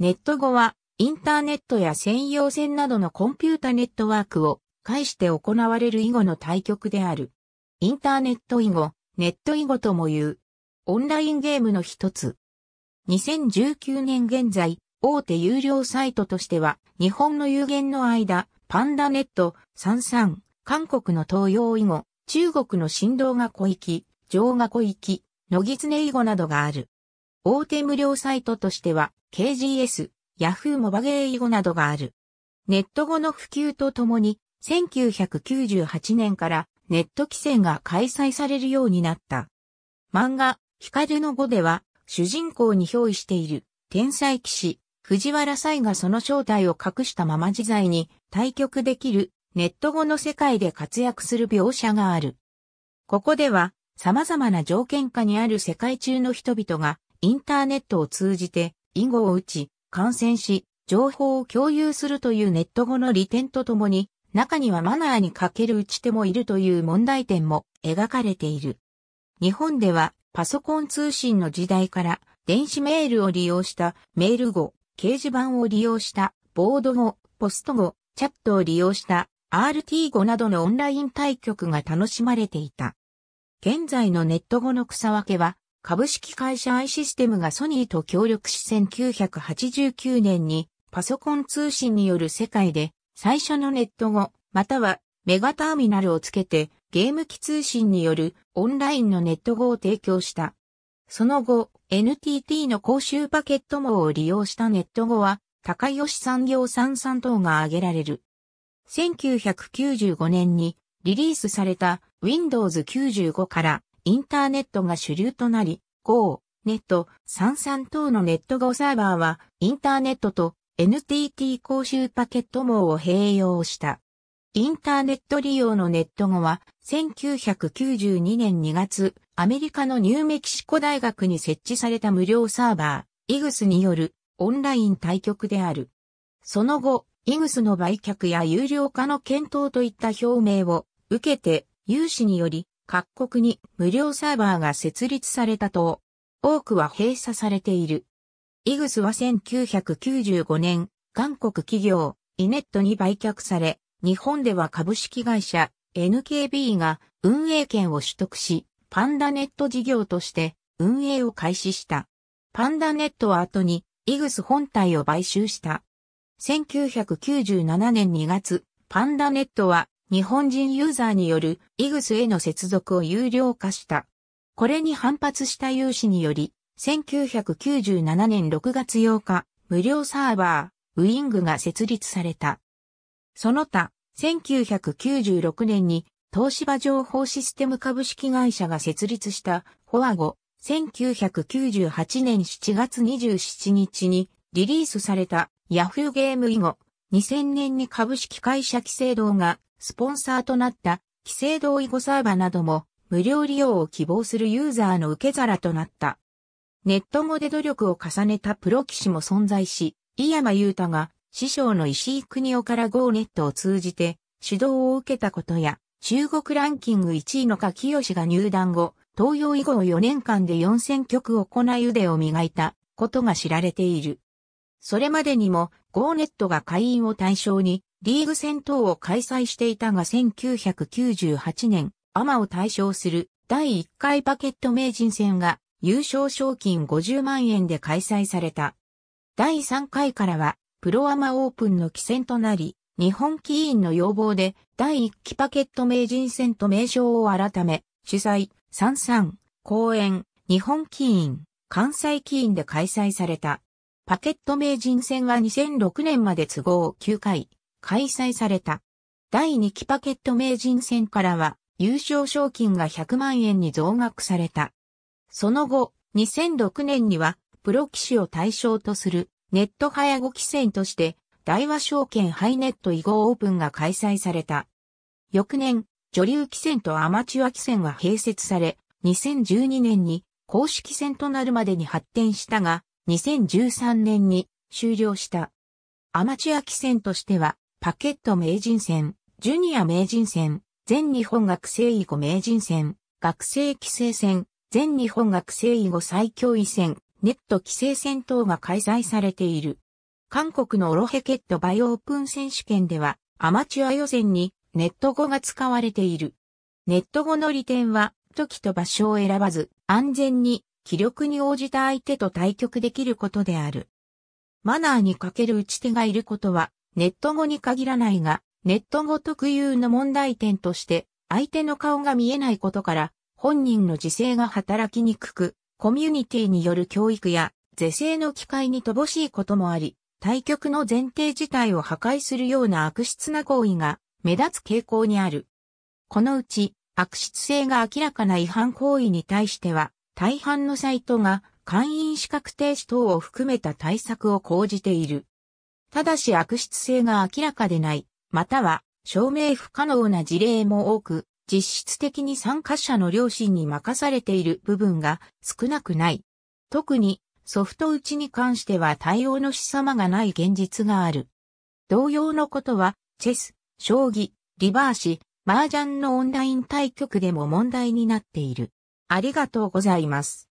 ネット語は、インターネットや専用線などのコンピュータネットワークを介して行われる囲碁の対局である。インターネット囲碁、ネット囲碁とも言う。オンラインゲームの一つ。2019年現在、大手有料サイトとしては、日本の有限の間、パンダネット、サンサン、韓国の東洋囲碁、中国の振動が小域、上が小域、野狐囲碁などがある。大手無料サイトとしては、KGS、Yahoo モバゲー以後などがある。ネット語の普及とともに、1998年からネット規制が開催されるようになった。漫画、光の語では、主人公に憑依している天才騎士、藤原斎がその正体を隠したまま自在に対局できるネット語の世界で活躍する描写がある。ここでは様々な条件下にある世界中の人々がインターネットを通じて囲碁を打ち、感染し、情報を共有するというネット語の利点とともに、中にはマナーに欠ける打ち手もいるという問題点も描かれている。日本ではパソコン通信の時代から電子メールを利用したメール語、掲示板を利用したボード語、ポスト語、チャットを利用した RT 語などのオンライン対局が楽しまれていた。現在のネット語の草分けは株式会社 i システムがソニーと協力し1989年にパソコン通信による世界で最初のネット語またはメガターミナルをつけてゲーム機通信によるオンラインのネット語を提供した。その後 NTT の公衆パケット網を利用したネット語は高吉産業産産等が挙げられる。1995年にリリースされた Windows 95からインターネットが主流となり、Go、ネット、三三等のネット Go サーバーは、インターネットと NTT 公衆パケット網を併用した。インターネット利用のネット語は、1992年2月、アメリカのニューメキシコ大学に設置された無料サーバー、イグスによるオンライン対局である。その後、イグスの売却や有料化の検討といった表明を受けて、有志により各国に無料サーバーが設立されたと、多くは閉鎖されている。イグスは1995年、韓国企業、イネットに売却され、日本では株式会社 NKB が運営権を取得し、パンダネット事業として運営を開始した。パンダネットは後にイグス本体を買収した。1997年2月、パンダネットは日本人ユーザーによるイグスへの接続を有料化した。これに反発した有志により、1997年6月8日、無料サーバー、ウィングが設立された。その他、1996年に東芝情報システム株式会社が設立したフォアゴ、1998年7月27日にリリースされた Yahoo ゲーム以後、2000年に株式会社規制動がスポンサーとなった規制同意後サーバなども無料利用を希望するユーザーの受け皿となった。ネット語で努力を重ねたプロ棋士も存在し、井山優太が師匠の石井国夫からゴーネットを通じて指導を受けたことや、中国ランキング1位の柿清が入団後、東洋以後4年間で4000曲行い腕を磨いたことが知られている。それまでにもゴーネットが会員を対象にリーグ戦等を開催していたが1998年、アマを対象する第1回バケット名人戦が優勝賞金50万円で開催された。第3回からはプロアマオープンの起戦となり、日本棋院の要望で第1期パケット名人戦と名称を改め、主催、三三、公演、日本棋院、関西棋院で開催された。パケット名人戦は2006年まで都合9回、開催された。第2期パケット名人戦からは優勝賞金が100万円に増額された。その後、2006年にはプロ棋士を対象とするネット早碁棋戦として大和証券ハイネット囲碁オープンが開催された。翌年、女流棋戦とアマチュア棋戦は併設され、2012年に公式戦となるまでに発展したが、2013年に終了した。アマチュア棋戦としては、パケット名人戦、ジュニア名人戦、全日本学生囲碁名人戦、学生規制戦、全日本学生囲碁最強位戦、ネット規制戦等が開催されている。韓国のオロヘケットバイオープン選手権では、アマチュア予選にネット語が使われている。ネット語の利点は、時と場所を選ばず、安全に、気力に応じた相手と対局できることである。マナーにかける打ち手がいることは、ネット語に限らないが、ネット語特有の問題点として、相手の顔が見えないことから、本人の自制が働きにくく、コミュニティによる教育や、是正の機会に乏しいこともあり、対局の前提自体を破壊するような悪質な行為が目立つ傾向にある。このうち、悪質性が明らかな違反行為に対しては、大半のサイトが会員資格停止等を含めた対策を講じている。ただし悪質性が明らかでない、または証明不可能な事例も多く、実質的に参加者の良心に任されている部分が少なくない。特にソフト打ちに関しては対応のしさまがない現実がある。同様のことは、チェス、将棋、リバーシ、麻雀のオンライン対局でも問題になっている。ありがとうございます。